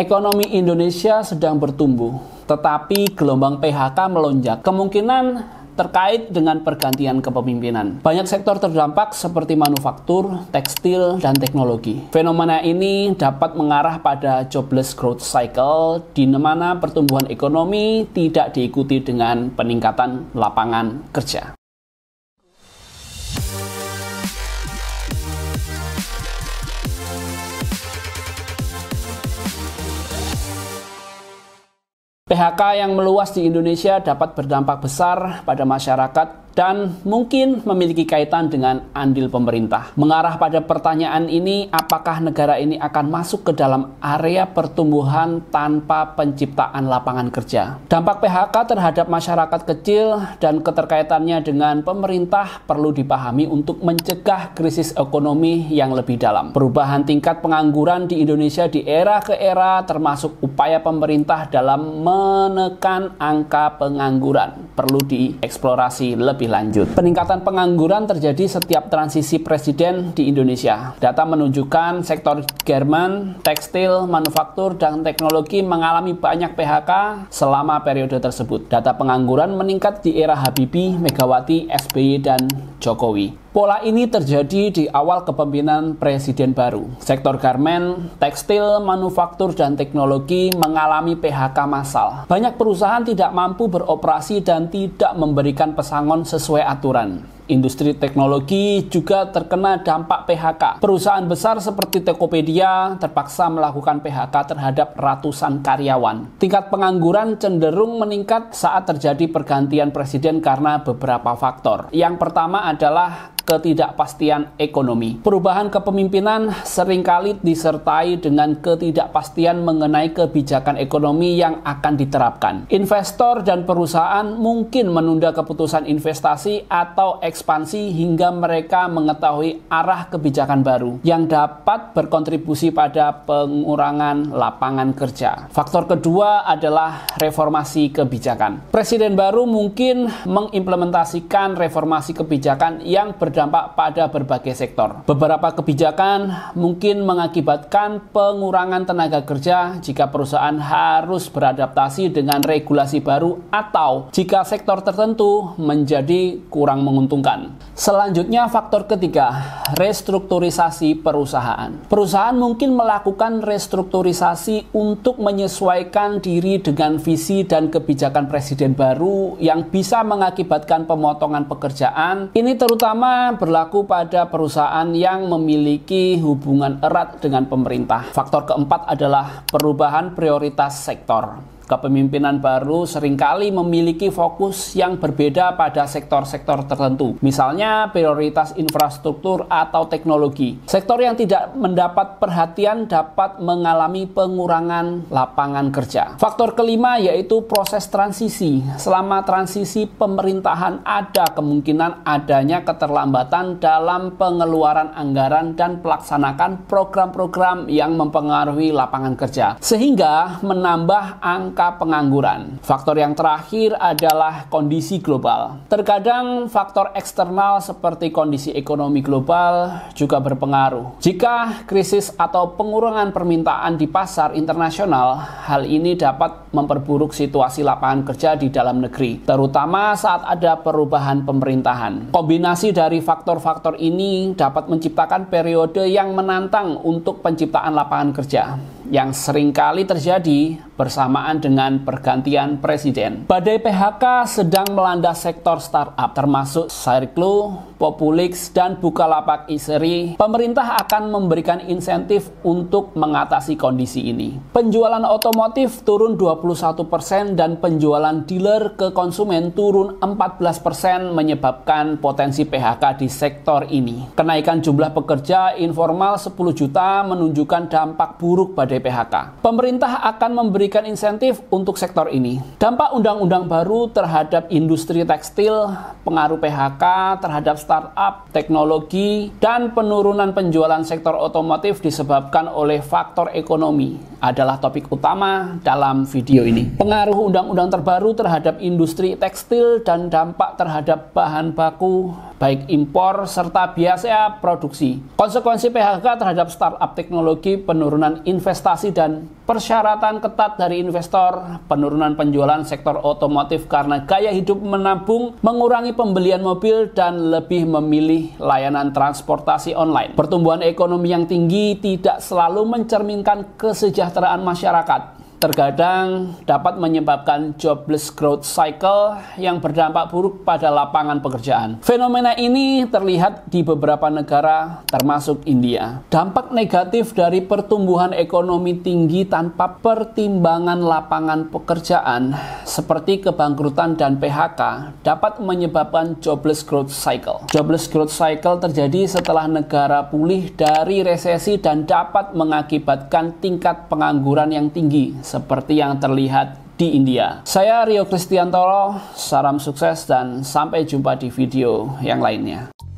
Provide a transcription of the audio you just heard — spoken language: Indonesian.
Ekonomi Indonesia sedang bertumbuh, tetapi gelombang PHK melonjak. Kemungkinan terkait dengan pergantian kepemimpinan. Banyak sektor terdampak seperti manufaktur, tekstil, dan teknologi. Fenomena ini dapat mengarah pada jobless growth cycle di mana pertumbuhan ekonomi tidak diikuti dengan peningkatan lapangan kerja. PHK yang meluas di Indonesia dapat berdampak besar pada masyarakat dan mungkin memiliki kaitan dengan andil pemerintah. Mengarah pada pertanyaan ini, apakah negara ini akan masuk ke dalam area pertumbuhan tanpa penciptaan lapangan kerja? Dampak PHK terhadap masyarakat kecil dan keterkaitannya dengan pemerintah perlu dipahami untuk mencegah krisis ekonomi yang lebih dalam. Perubahan tingkat pengangguran di Indonesia di era ke era termasuk upaya pemerintah dalam menekan angka pengangguran perlu dieksplorasi lebih lebih lanjut. Peningkatan pengangguran terjadi setiap transisi presiden di Indonesia. Data menunjukkan sektor garment, tekstil, manufaktur, dan teknologi mengalami banyak PHK selama periode tersebut. Data pengangguran meningkat di era Habibie, Megawati, SBY, dan Jokowi. Pola ini terjadi di awal kepemimpinan presiden baru. Sektor garmen, tekstil, manufaktur, dan teknologi mengalami PHK massal. Banyak perusahaan tidak mampu beroperasi dan tidak memberikan pesangon sesuai aturan. Industri teknologi juga terkena dampak PHK. Perusahaan besar seperti Tokopedia terpaksa melakukan PHK terhadap ratusan karyawan. Tingkat pengangguran cenderung meningkat saat terjadi pergantian presiden karena beberapa faktor. Yang pertama adalah ketidakpastian ekonomi. Perubahan kepemimpinan seringkali disertai dengan ketidakpastian mengenai kebijakan ekonomi yang akan diterapkan. Investor dan perusahaan mungkin menunda keputusan investasi atau ekspansi hingga mereka mengetahui arah kebijakan baru yang dapat berkontribusi pada pengurangan lapangan kerja. Faktor kedua adalah reformasi kebijakan. Presiden baru mungkin mengimplementasikan reformasi kebijakan yang ber berdampak pada berbagai sektor. Beberapa kebijakan mungkin mengakibatkan pengurangan tenaga kerja jika perusahaan harus beradaptasi dengan regulasi baru atau jika sektor tertentu menjadi kurang menguntungkan. Selanjutnya faktor ketiga, restrukturisasi perusahaan. Perusahaan mungkin melakukan restrukturisasi untuk menyesuaikan diri dengan visi dan kebijakan presiden baru yang bisa mengakibatkan pemotongan pekerjaan. Ini terutama berlaku pada perusahaan yang memiliki hubungan erat dengan pemerintah. Faktor keempat adalah perubahan prioritas sektor kepemimpinan baru seringkali memiliki fokus yang berbeda pada sektor-sektor tertentu. Misalnya prioritas infrastruktur atau teknologi. Sektor yang tidak mendapat perhatian dapat mengalami pengurangan lapangan kerja. Faktor kelima yaitu proses transisi. Selama transisi pemerintahan ada kemungkinan adanya keterlambatan dalam pengeluaran anggaran dan pelaksanaan program-program yang mempengaruhi lapangan kerja. Sehingga menambah angka angka pengangguran. Faktor yang terakhir adalah kondisi global. Terkadang faktor eksternal seperti kondisi ekonomi global juga berpengaruh. Jika krisis atau pengurangan permintaan di pasar internasional, hal ini dapat memperburuk situasi lapangan kerja di dalam negeri, terutama saat ada perubahan pemerintahan. Kombinasi dari faktor-faktor ini dapat menciptakan periode yang menantang untuk penciptaan lapangan kerja yang seringkali terjadi bersamaan dengan pergantian presiden. Badai PHK sedang melanda sektor startup termasuk Cyriclo, Populix, dan Bukalapak Iseri. Pemerintah akan memberikan insentif untuk mengatasi kondisi ini. Penjualan otomotif turun 21% dan penjualan dealer ke konsumen turun 14% menyebabkan potensi PHK di sektor ini. Kenaikan jumlah pekerja informal 10 juta menunjukkan dampak buruk badai PHK. Pemerintah akan memberi memberikan insentif untuk sektor ini. Dampak undang-undang baru terhadap industri tekstil, pengaruh PHK terhadap startup, teknologi, dan penurunan penjualan sektor otomotif disebabkan oleh faktor ekonomi adalah topik utama dalam video ini. Pengaruh undang-undang terbaru terhadap industri tekstil dan dampak terhadap bahan baku baik impor serta biasa produksi. Konsekuensi PHK terhadap startup teknologi, penurunan investasi dan persyaratan ketat dari investor, penurunan penjualan sektor otomotif karena gaya hidup menabung, mengurangi pembelian mobil dan lebih memilih layanan transportasi online. Pertumbuhan ekonomi yang tinggi tidak selalu mencerminkan kesejahteraan masyarakat terkadang dapat menyebabkan jobless growth cycle yang berdampak buruk pada lapangan pekerjaan. Fenomena ini terlihat di beberapa negara termasuk India. Dampak negatif dari pertumbuhan ekonomi tinggi tanpa pertimbangan lapangan pekerjaan seperti kebangkrutan dan PHK dapat menyebabkan jobless growth cycle. Jobless growth cycle terjadi setelah negara pulih dari resesi dan dapat mengakibatkan tingkat pengangguran yang tinggi seperti yang terlihat di India. Saya Rio Kristiantoro, salam sukses dan sampai jumpa di video yang lainnya.